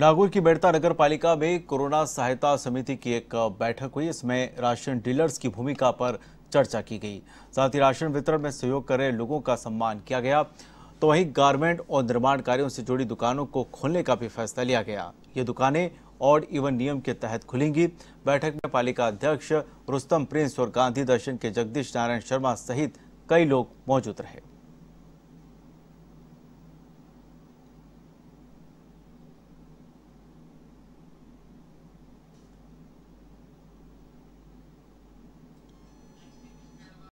नागौर की बेड़ता नगर पालिका में कोरोना सहायता समिति की एक बैठक हुई इसमें राशन डीलर्स की भूमिका पर चर्चा की गई साथ ही राशन वितरण में सहयोग कर रहे लोगों का सम्मान किया गया तो वहीं गारमेंट और निर्माण कार्यों से जुड़ी दुकानों को खोलने का भी फैसला लिया गया ये दुकानें और इवन नियम के तहत खुलेंगी बैठक में पालिका अध्यक्ष रुस्तम प्रिंस और गांधी दर्शन के जगदीश नारायण शर्मा सहित कई लोग मौजूद रहे